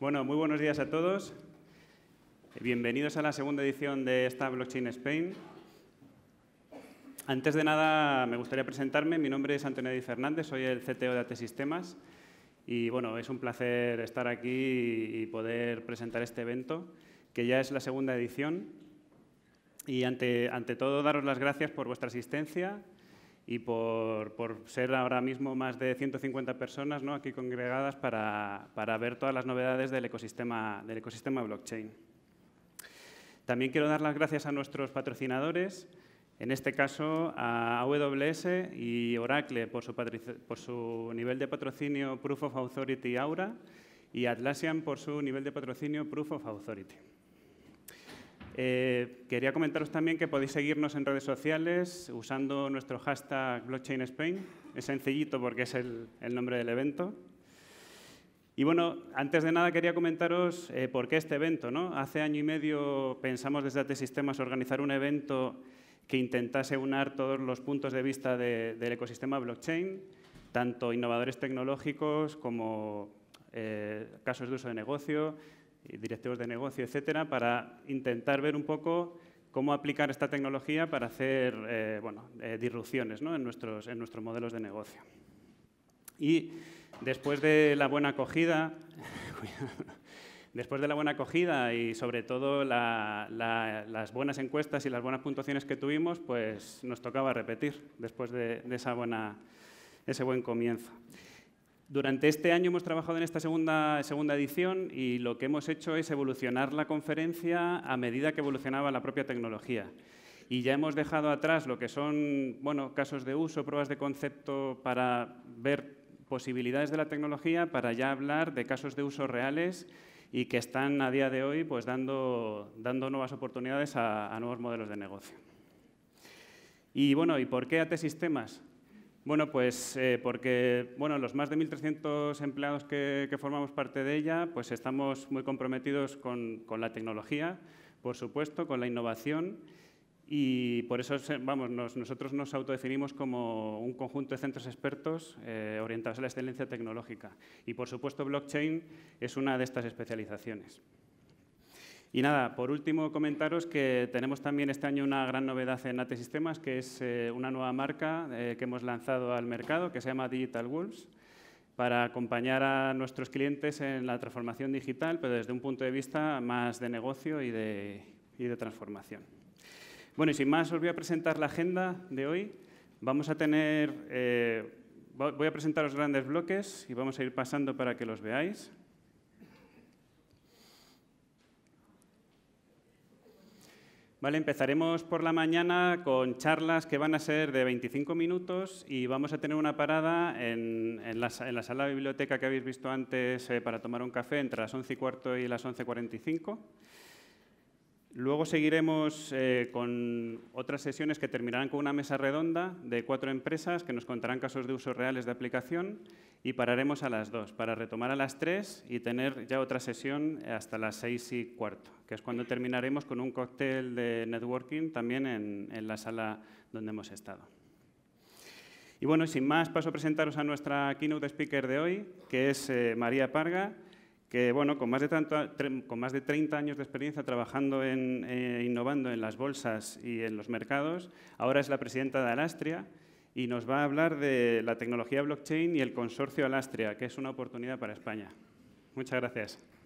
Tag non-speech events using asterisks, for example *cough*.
Bueno, muy buenos días a todos. Bienvenidos a la segunda edición de esta Blockchain Spain. Antes de nada, me gustaría presentarme. Mi nombre es Antonio Di Fernández, soy el CTO de AT Sistemas. Y bueno, es un placer estar aquí y poder presentar este evento, que ya es la segunda edición. Y ante, todo, daros las gracias por vuestra asistencia y por, ser ahora mismo más de 150 personas ¿no? aquí congregadas para, ver todas las novedades del ecosistema, del ecosistema blockchain. También quiero dar las gracias a nuestros patrocinadores, en este caso a AWS y Oracle por su, por su nivel de patrocinio Proof of Authority Aura y Atlassian por su nivel de patrocinio Proof of Authority. Eh, quería comentaros también que podéis seguirnos en redes sociales usando nuestro hashtag Blockchain Spain. Es sencillito porque es el, nombre del evento. Y bueno, antes de nada quería comentaros eh, por qué este evento. ¿no? Hace año y medio pensamos desde AT Sistemas organizar un evento que intentase unar todos los puntos de vista del ecosistema blockchain, tanto innovadores tecnológicos como eh, casos de uso de negocio, directivos de negocio, etcétera, para intentar ver un poco cómo aplicar esta tecnología para hacer eh, bueno, eh, disrupciones ¿no? en, nuestros, modelos de negocio. Y después de la buena acogida, *laughs* después de la buena acogida y sobre todo las buenas encuestas y las buenas puntuaciones que tuvimos, pues nos tocaba repetir después de, de esa buena, ese buen comienzo. Durante este año hemos trabajado en esta segunda, edición y lo que hemos hecho es evolucionar la conferencia a medida que evolucionaba la propia tecnología y ya hemos dejado atrás lo que son casos de uso, pruebas de concepto para ver posibilidades de la tecnología, para ya hablar de casos de uso reales y que están a día de hoy pues, dando, dando nuevas oportunidades a, nuevos modelos de negocio. Y bueno, ¿y por qué AT Sistemas? Bueno, pues eh, porque bueno, los más de 1.300 empleados que, formamos parte de ella, pues estamos muy comprometidos con, la tecnología, por supuesto, con la innovación y por eso vamos, nosotros nos autodefinimos como un conjunto de centros expertos eh, orientados a la excelencia tecnológica. Y por supuesto blockchain es una de estas especializaciones. Y nada, por último comentaros que tenemos también este año una gran novedad en AT Sistemas, que es eh, una nueva marca eh, que hemos lanzado al mercado, que se llama Digital Wolves, para acompañar a nuestros clientes en la transformación digital, pero desde un punto de vista más de negocio y de, transformación. Bueno, y sin más, os voy a presentar la agenda de hoy. Vamos a tener... Eh, voy a presentar los grandes bloques y vamos a ir pasando para que los veáis. Vale, empezaremos por la mañana con charlas que van a ser de 25 minutos y vamos a tener una parada en, la, sala biblioteca que habéis visto antes eh, para tomar un café entre las 11 y cuarto y las 11.45. Luego seguiremos eh, con otras sesiones que terminarán con una mesa redonda de cuatro empresas que nos contarán casos de uso reales de aplicación y pararemos a las dos para retomar a las tres y tener ya otra sesión hasta las seis y cuarto, que es cuando terminaremos con un cóctel de networking también en, la sala donde hemos estado. Y bueno, sin más, paso a presentaros a nuestra keynote speaker de hoy, que es eh, María Parga, que bueno, con más de, tanto, con más de 30 años de experiencia trabajando en eh, innovando en las bolsas y en los mercados, ahora es la presidenta de Alastria y nos va a hablar de la tecnología blockchain y el consorcio Alastria, que es una oportunidad para España. Muchas gracias.